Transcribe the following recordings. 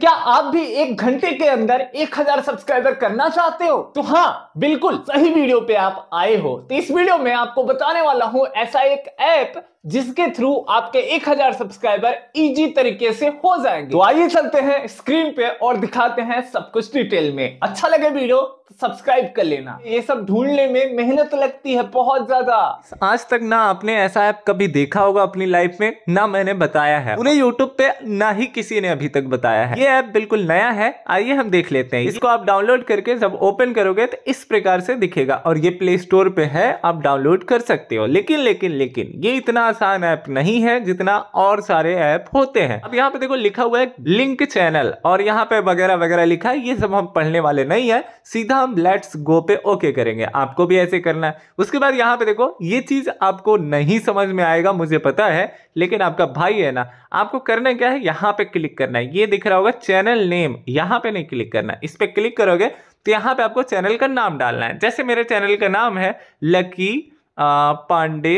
क्या आप भी एक घंटे के अंदर 1000 सब्सक्राइबर करना चाहते हो तो हाँ बिल्कुल सही वीडियो पे आप आए हो तो इस वीडियो में आपको बताने वाला हूं ऐसा एक ऐप जिसके थ्रू आपके 1000 सब्सक्राइबर इजी तरीके से हो जाएंगे तो आइए चलते हैं स्क्रीन पे और दिखाते हैं सब कुछ डिटेल में अच्छा लगे वीडियो तो सब्सक्राइब कर लेना ये सब ढूंढने में मेहनत तो लगती है बहुत ज्यादा आज तक ना आपने ऐसा ऐप कभी देखा होगा अपनी लाइफ में ना मैंने बताया है उन्हें यूट्यूब पे ना ही किसी ने अभी तक बताया है ये ऐप बिल्कुल नया है आइए हम देख लेते हैं इसको आप डाउनलोड करके जब ओपन करोगे तो इस प्रकार से दिखेगा और ये प्ले स्टोर पे है आप डाउनलोड कर सकते हो लेकिन लेकिन लेकिन ये इतना आसान ऐप नहीं है जितना और सारे ऐप होते हैं अब यहाँ पे देखो लिखा हुआ है लिंक चैनल और यहाँ पे वगैरह वगैरह लिखा है ये सब हम पढ़ने वाले नहीं है सीधा हम लेट्स गो पे ओके करेंगे आपको भी ऐसे करना है उसके बाद यहाँ पे देखो ये चीज आपको नहीं समझ में आएगा मुझे पता है लेकिन आपका भाई है ना आपको करना क्या है यहाँ पे क्लिक करना है ये दिख रहा होगा चैनल नेम यहाँ पे नहीं क्लिक करना इस पर क्लिक करोगे तो यहाँ पे आपको चैनल का नाम डालना है जैसे मेरे चैनल का नाम है लकी पांडे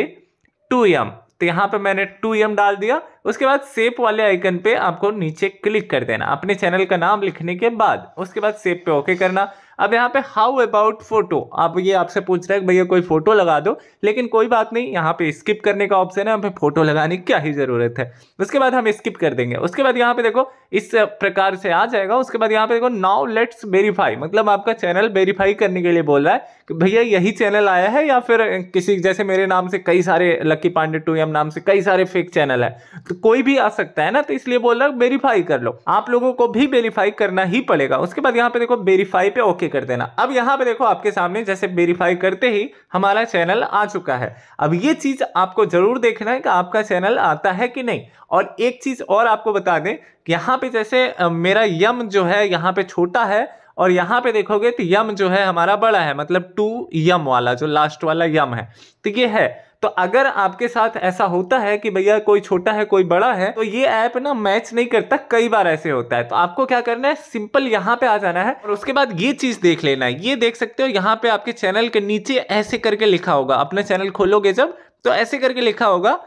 टू एम तो यहां पे मैंने टू एम डाल दिया उसके बाद सेप वाले आइकन पे आपको नीचे क्लिक कर देना अपने चैनल का नाम लिखने के बाद उसके बाद सेप पे ओके करना अब यहाँ पे हाउ अबाउट फोटो आप ये आपसे पूछ रहे हैं भैया कोई फोटो लगा दो लेकिन कोई बात नहीं यहाँ पे स्किप करने का ऑप्शन है हमें फोटो लगाने की क्या ही ज़रूरत है उसके बाद हम स्किप कर देंगे उसके बाद यहाँ पे देखो इस प्रकार से आ जाएगा उसके बाद यहाँ पे देखो नाउ लेट्स वेरीफाई मतलब आपका चैनल वेरीफाई करने के लिए बोल रहा है कि भैया यही चैनल आया है या फिर किसी जैसे मेरे नाम से कई सारे लक्की पांडे टू एम नाम से कई सारे फेक चैनल है तो कोई भी आ सकता है ना तो इसलिए बोल रहा हूँ वेरीफाई कर लो आप लोगों को भी वेरीफाई करना ही पड़ेगा उसके बाद यहाँ पे देखो वेरीफाई पे ओके कर देना अब यहाँ पे देखो आपके सामने जैसे वेरीफाई करते ही हमारा चैनल आ चुका है अब ये चीज आपको जरूर देखना है कि आपका चैनल आता है कि नहीं और एक चीज और आपको बता दें यहाँ पे जैसे मेरा यम जो है यहाँ पे छोटा है और यहाँ पे देखोगे तो यम जो है हमारा बड़ा है मतलब टू यम वाला जो लास्ट वाला यम है तो ये है तो अगर आपके साथ ऐसा होता है कि भैया कोई छोटा है कोई बड़ा है तो ये ऐप ना मैच नहीं करता कई बार ऐसे होता है तो आपको क्या करना है सिंपल यहाँ पे आ जाना है और उसके बाद ये चीज देख लेना है ये देख सकते हो यहाँ पे आपके चैनल के नीचे ऐसे करके लिखा होगा अपना चैनल खोलोगे जब तो ऐसे करके लिखा होगा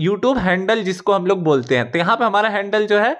यूट्यूब हैंडल जिसको हम लोग बोलते हैं तो यहाँ पे हमारा हैंडल जो है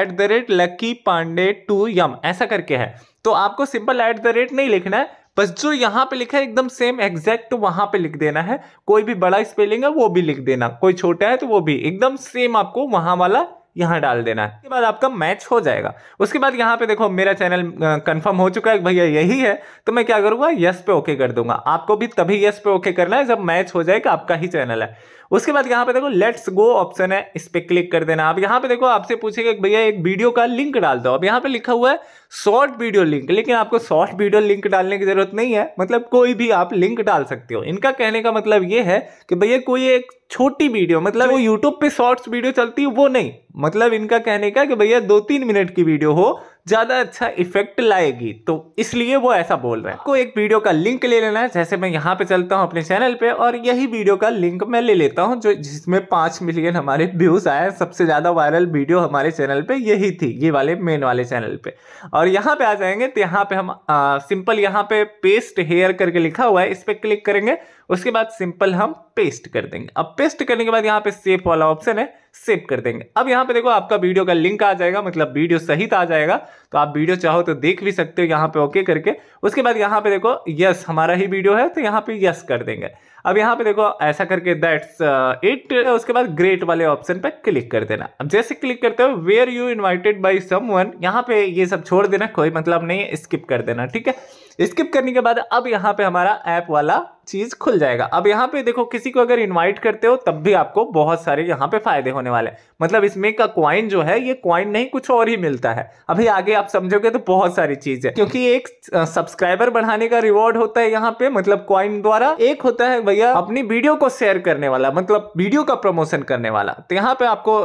at the rate Lucky Pandey two यम ऐसा करके है तो आपको सिंपल एट द रेट नहीं लिखना है बस जो यहाँ पे लिखा है एकदम सेम एग्जैक्ट वहां पे लिख देना है कोई भी बड़ा स्पेलिंग है वो भी लिख देना कोई छोटा है तो वो भी एकदम सेम आपको वहां वाला यहाँ डाल देना है उसके बाद आपका मैच हो जाएगा उसके बाद यहाँ पे देखो मेरा चैनल कंफर्म हो चुका है भैया यही है तो मैं क्या करूंगा यस पे ओके कर दूंगा आपको भी तभी यस पे ओके करना है जब मैच हो जाएगा आपका ही चैनल है उसके बाद यहाँ पे देखो लेट्स गो ऑप्शन है इस पर क्लिक कर देना आप यहाँ पे देखो आपसे पूछेगा भैया एक वीडियो का लिंक डाल दो अब यहाँ पे लिखा हुआ है शॉर्ट वीडियो लिंक लेकिन आपको शॉर्ट वीडियो लिंक डालने की जरूरत नहीं है मतलब कोई भी आप लिंक डाल सकते हो इनका कहने का मतलब ये है कि भैया कोई एक छोटी वीडियो मतलब वो यूट्यूब पे शॉर्ट्स वीडियो चलती है वो नहीं मतलब इनका कहने का कि भैया दो तीन मिनट की वीडियो हो ज़्यादा अच्छा इफेक्ट लाएगी तो इसलिए वो ऐसा बोल रहा है आपको एक वीडियो का लिंक ले लेना है जैसे मैं यहाँ पे चलता हूँ अपने चैनल पे और यही वीडियो का लिंक मैं ले लेता हूँ जो जिसमें पाँच मिलियन हमारे व्यूज़ आए सबसे ज़्यादा वायरल वीडियो हमारे चैनल पर यही थी ये वाले मेन वाले चैनल पर और यहाँ पर आ जाएंगे तो यहाँ पर हम आ, सिंपल यहाँ पर पे पेस्ट हेयर करके लिखा हुआ है इस पर क्लिक करेंगे उसके बाद सिंपल हम पेस्ट कर देंगे अब पेस्ट करने के बाद यहाँ पे सेव वाला ऑप्शन है सेव कर देंगे अब यहाँ पे देखो आपका वीडियो का लिंक आ जाएगा मतलब वीडियो सहित तो आ जाएगा तो आप वीडियो चाहो तो देख भी सकते हो यहाँ पे ओके करके उसके बाद यहाँ पे देखो यस हमारा ही वीडियो है तो यहाँ पे यस कर देंगे अब यहाँ पे देखो ऐसा करके दैट्स इट uh, उसके बाद ग्रेट वाले ऑप्शन पर क्लिक कर देना अब जैसे क्लिक करते हो where you invited by some यहाँ पे ये सब छोड़ देना कोई मतलब नहीं है स्किप कर देना ठीक है स्किप करने के बाद अब यहाँ पे हमारा ऐप वाला चीज़ खुल जाएगा अब यहाँ पे देखो किसी को अगर इनवाइट करते हो तब भी आपको बहुत सारे यहाँ पे फायदे होने वाले हैं मतलब इसमें का क्वाइन जो है ये क्वाइन नहीं कुछ और ही मिलता है अभी आगे आप समझोगे तो बहुत सारी चीज है क्योंकि एक सब्सक्राइबर बढ़ाने का रिवॉर्ड होता है यहाँ पे मतलब क्वाइन द्वारा एक होता है भैया अपनी वीडियो को शेयर करने वाला मतलब वीडियो का प्रमोशन करने वाला तो यहाँ पे आपको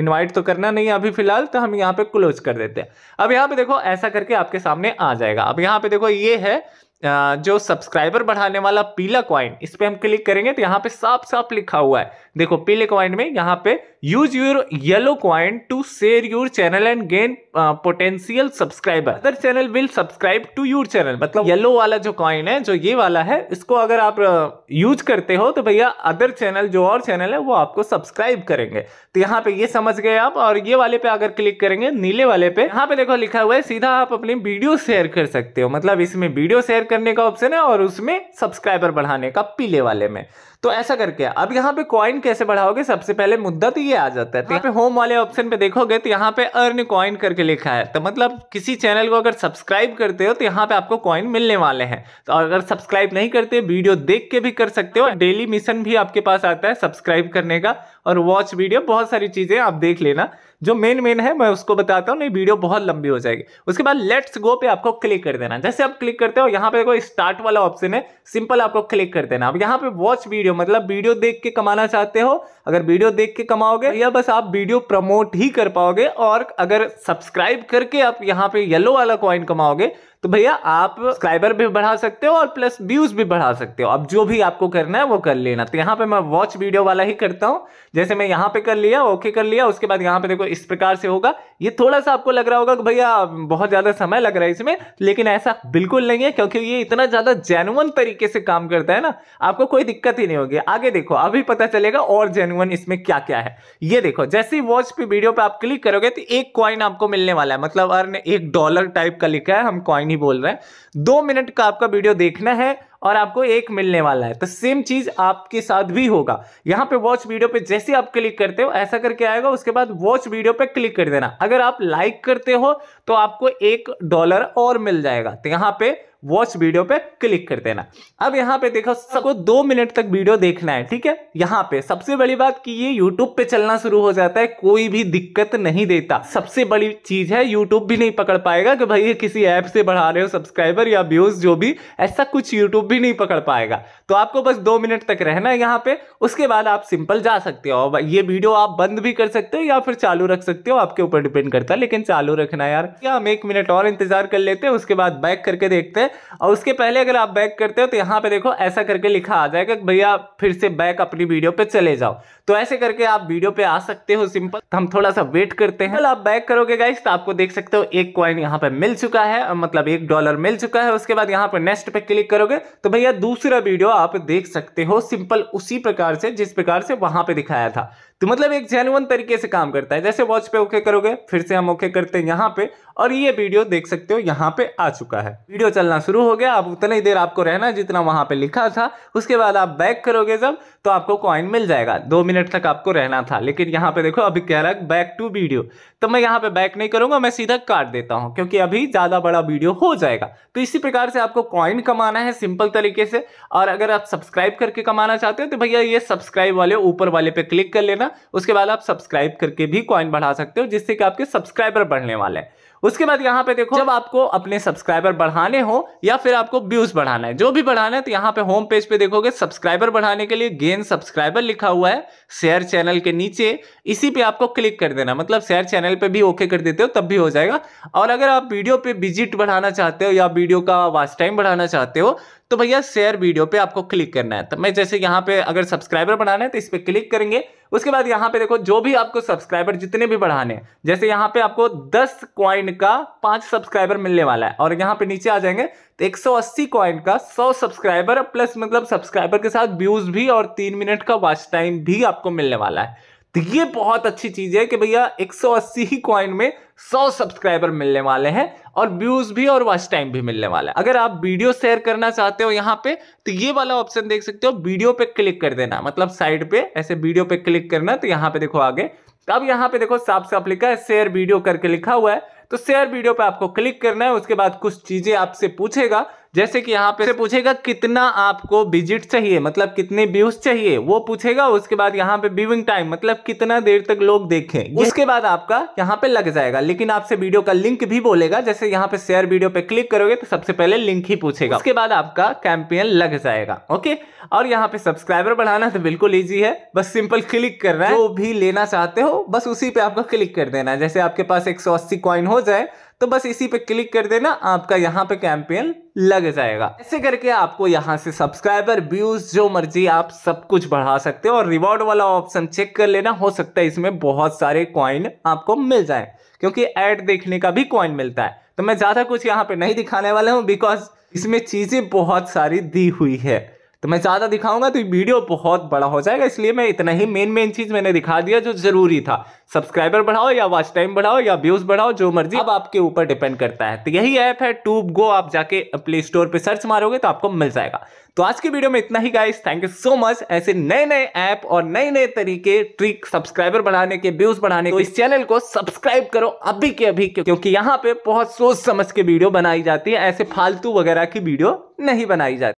इन्वाइट तो करना नहीं है अभी फिलहाल तो हम यहाँ पे क्लोज कर देते हैं अब यहाँ पे देखो ऐसा करके आपके सामने आ जाएगा अब यहाँ पे देखो ये है जो सब्सक्राइबर बढ़ाने वाला पीला क्वाइन इस पर हम क्लिक करेंगे तो यहाँ पे साफ साफ लिखा हुआ है देखो पीले क्वाइन में यहाँ पे use your yellow coin to share your channel and gain potential subscriber other channel will subscribe to your channel मतलब येलो वाला जो क्वाइन है जो ये वाला है इसको अगर आप यूज करते हो तो भैया अदर चैनल जो और चैनल है वो आपको सब्सक्राइब करेंगे तो यहाँ पे ये समझ गए आप और ये वाले पे अगर क्लिक करेंगे नीले वाले पे यहाँ पे देखो लिखा हुआ है सीधा आप अपनी वीडियो शेयर कर सकते हो मतलब इसमें वीडियो शेयर करने का ऑप्शन है और उसमें सब्सक्राइबर बढ़ाने का पीले वाले में तो ऐसा करके अब यहाँ पे कॉइन कैसे बढ़ाओगे सबसे पहले मुद्दा तो ये आ जाता है तो हाँ। यहाँ पे होम वाले ऑप्शन पे देखोगे तो यहाँ पे अर्न कॉइन करके लिखा है तो मतलब किसी चैनल को अगर सब्सक्राइब करते हो तो यहाँ पे आपको कॉइन मिलने वाले हैं तो अगर सब्सक्राइब नहीं करते वीडियो देख के भी कर सकते हो डेली मिशन भी आपके पास आता है सब्सक्राइब करने का और वॉच वीडियो बहुत सारी चीज़ें आप देख लेना जो मेन मेन है मैं उसको बताता हूँ नहीं वीडियो बहुत लंबी हो जाएगी उसके बाद लेट्स गो पे आपको क्लिक कर देना जैसे आप क्लिक करते हो यहाँ पे देखो स्टार्ट वाला ऑप्शन है सिंपल आपको क्लिक कर देना अब यहाँ पे वॉच वीडियो हो मतलब वीडियो देख के कमाना चाहते हो अगर वीडियो देख के कमाओगे या बस आप वीडियो प्रमोट ही कर पाओगे और अगर सब्सक्राइब करके आप यहाँ पे येलो वाला कॉइन कमाओगे तो भैया आप सब्सक्राइबर भी बढ़ा सकते हो और प्लस व्यूज भी बढ़ा सकते हो अब जो भी आपको करना है वो कर लेना तो यहाँ पे मैं वॉच वीडियो वाला ही करता हूँ जैसे मैं यहाँ पे कर लिया ओके कर लिया उसके बाद यहाँ पे देखो इस प्रकार से होगा ये थोड़ा सा आपको लग रहा होगा कि भैया बहुत ज़्यादा समय लग रहा है इसमें लेकिन ऐसा बिल्कुल नहीं है क्योंकि ये इतना ज़्यादा जेनुअन तरीके से काम करता है ना आपको कोई दिक्कत ही नहीं होगी आगे देखो अभी पता चलेगा और जेनुअन इसमें क्या क्या है ये देखो जैसे ही वॉच पे वीडियो पे आप क्लिक करोगे तो एक कॉइन आपको मिलने वाला है मतलब अर्न एक डॉलर टाइप का लिखा है हम कॉइन नहीं बोल रहा है दो मिनट का आपका वीडियो देखना है और आपको एक मिलने वाला है तो सेम चीज आपके साथ भी होगा यहाँ पे वॉच वीडियो पे जैसे आप क्लिक करते हो ऐसा करके आएगा उसके बाद वॉच वीडियो पे क्लिक कर देना अगर आप लाइक करते हो तो आपको एक डॉलर और मिल जाएगा तो यहाँ पे वॉच वीडियो पे क्लिक कर देना अब यहाँ पे देखो सबको दो मिनट तक वीडियो देखना है ठीक है यहाँ पे सबसे बड़ी बात कि ये यूट्यूब पे चलना शुरू हो जाता है कोई भी दिक्कत नहीं देता सबसे बड़ी चीज है यूट्यूब भी नहीं पकड़ पाएगा कि भाई ये किसी ऐप से बढ़ा रहे हो सब्सक्राइबर या व्यूज जो भी ऐसा कुछ यूट्यूब भी नहीं पकड़ पाएगा तो आपको बस दो मिनट तक रहना है यहाँ पे उसके बाद आप सिंपल जा सकते हो ये वीडियो आप बंद भी कर सकते हो या फिर चालू रख सकते हो आपके ऊपर डिपेंड करता है लेकिन चालू रखना यार क्या हम एक मिनट और इंतजार कर लेते हैं उसके बाद बैक करके देखते हैं और उसके पहले अगर आप बैक करते हो तो यहाँ पे देखो ऐसा करके लिखा आ जाएगा भैया फिर से बैक अपनी वीडियो पे चले जाओ तो ऐसे करके आप वीडियो पे आ सकते हो सिंपल तो हम थोड़ा सा वेट करते हैं आप बैक करोगे गाइस तो आपको देख सकते हो एक क्वाइन यहाँ पे मिल चुका है मतलब एक डॉलर मिल चुका है उसके बाद यहाँ पर नेक्स्ट पे क्लिक करोगे तो भैया दूसरा वीडियो आप देख सकते हो सिंपल उसी प्रकार से जिस प्रकार से वहां पे दिखाया था तो मतलब एक जेनुअन तरीके से काम करता है जैसे वॉच पे ओके करोगे फिर से हम ओके करते हैं यहाँ पे और ये वीडियो देख सकते हो यहाँ पे आ चुका है वीडियो चलना शुरू हो गया अब उतना ही देर आपको रहना जितना वहां पे लिखा था उसके बाद आप बैक करोगे जब तो आपको कॉइन मिल जाएगा दो मिनट तक आपको रहना था लेकिन यहाँ पे देखो अभी कह रहा है बैक टू वीडियो तो मैं यहाँ पे बैक नहीं करूंगा मैं सीधा काट देता हूँ क्योंकि अभी ज़्यादा बड़ा वीडियो हो जाएगा तो इसी प्रकार से आपको कॉइन कमाना है सिंपल तरीके से और अगर आप सब्सक्राइब करके कमाना चाहते हो तो भैया ये सब्सक्राइब वाले ऊपर वाले पे क्लिक कर लेना करना उसके बाद आप सब्सक्राइब करके भी कॉइन बढ़ा सकते हो जिससे कि आपके सब्सक्राइबर बढ़ने वाले हैं उसके बाद यहाँ पे देखो जब आपको अपने सब्सक्राइबर बढ़ाने हो या फिर आपको व्यूज बढ़ाना है जो भी बढ़ाना है तो यहाँ पे होम पेज पे देखोगे सब्सक्राइबर बढ़ाने के लिए गेन सब्सक्राइबर लिखा हुआ है शेयर चैनल के नीचे इसी पे आपको क्लिक कर देना मतलब शेयर चैनल पे भी ओके कर देते हो तब भी हो जाएगा और अगर आप वीडियो पे विजिट बढ़ाना चाहते हो या वीडियो का वास्ट टाइम बढ़ाना चाहते हो तो भैया शेयर वीडियो पे आपको क्लिक करना है तो मैं जैसे यहाँ पे अगर सब्सक्राइबर बढ़ाना है तो इस पर क्लिक करेंगे उसके बाद यहाँ पे देखो जो भी आपको सब्सक्राइबर जितने भी बढ़ाने हैं जैसे यहाँ पे आपको 10 क्वाइन का पांच सब्सक्राइबर मिलने वाला है और यहाँ पे नीचे आ जाएंगे तो 180 क्वाइन का 100 सब्सक्राइबर प्लस मतलब सब्सक्राइबर के साथ व्यूज भी और तीन मिनट का वॉच टाइम भी आपको मिलने वाला है तो ये बहुत अच्छी चीज़ है कि भैया 180 ही क्वाइन में 100 सब्सक्राइबर मिलने वाले हैं और व्यूज भी और वॉच टाइम भी मिलने वाला है अगर आप वीडियो शेयर करना चाहते हो यहाँ पे तो ये वाला ऑप्शन देख सकते हो वीडियो पे क्लिक कर देना मतलब साइड पे ऐसे वीडियो पे क्लिक करना तो यहाँ पे देखो आगे तो अब यहाँ पे देखो साफ साफ लिखा है शेयर वीडियो करके लिखा हुआ है तो शेयर वीडियो पे आपको क्लिक करना है उसके बाद कुछ चीज़ें आपसे पूछेगा जैसे कि यहाँ पे पूछेगा कितना आपको विजिट चाहिए मतलब कितने व्यूज चाहिए वो पूछेगा उसके बाद यहाँ पे व्यूविंग टाइम मतलब कितना देर तक लोग देखें उसके बाद आपका यहाँ पे लग जाएगा लेकिन आपसे वीडियो का लिंक भी बोलेगा जैसे यहाँ पे शेयर वीडियो पे क्लिक करोगे तो सबसे पहले लिंक ही पूछेगा उसके बाद आपका कैंपेन लग जाएगा ओके और यहाँ पे सब्सक्राइबर बढ़ाना तो बिल्कुल ईजी है बस सिंपल क्लिक करना है वो भी लेना चाहते हो बस उसी पे आपका क्लिक कर देना है जैसे आपके पास एक सौ अस्सी कॉइन हो जाए तो बस इसी पे क्लिक कर देना आपका यहाँ पे कैंपेन लग जाएगा ऐसे करके आपको यहाँ से सब्सक्राइबर व्यूज जो मर्जी आप सब कुछ बढ़ा सकते हो और रिवॉर्ड वाला ऑप्शन चेक कर लेना हो सकता है इसमें बहुत सारे कॉइन आपको मिल जाए क्योंकि एड देखने का भी कॉइन मिलता है तो मैं ज़्यादा कुछ यहाँ पे नहीं दिखाने वाला हूँ बिकॉज इसमें चीज़ें बहुत सारी दी हुई है तो मैं ज़्यादा दिखाऊंगा तो वीडियो बहुत बड़ा हो जाएगा इसलिए मैं इतना ही मेन मेन चीज़ मैंने दिखा दिया जो ज़रूरी था सब्सक्राइबर बढ़ाओ या वॉच टाइम बढ़ाओ या व्यूज़ बढ़ाओ जो मर्जी अब आपके ऊपर डिपेंड करता है तो यही ऐप है ट्यूब गो आप जाके प्ले स्टोर पर सर्च मारोगे तो आपको मिल जाएगा तो आज की वीडियो में इतना ही guys thank you so much ऐसे नए नए ऐप और नए नए तरीके ट्रिक सब्सक्राइबर बढ़ाने के व्यूज बढ़ाने के तो इस चैनल को सब्सक्राइब करो अभी के अभी क्योंकि यहाँ पे बहुत सोच समझ के वीडियो बनाई जाती है ऐसे फालतू वगैरह की वीडियो नहीं बनाई जाती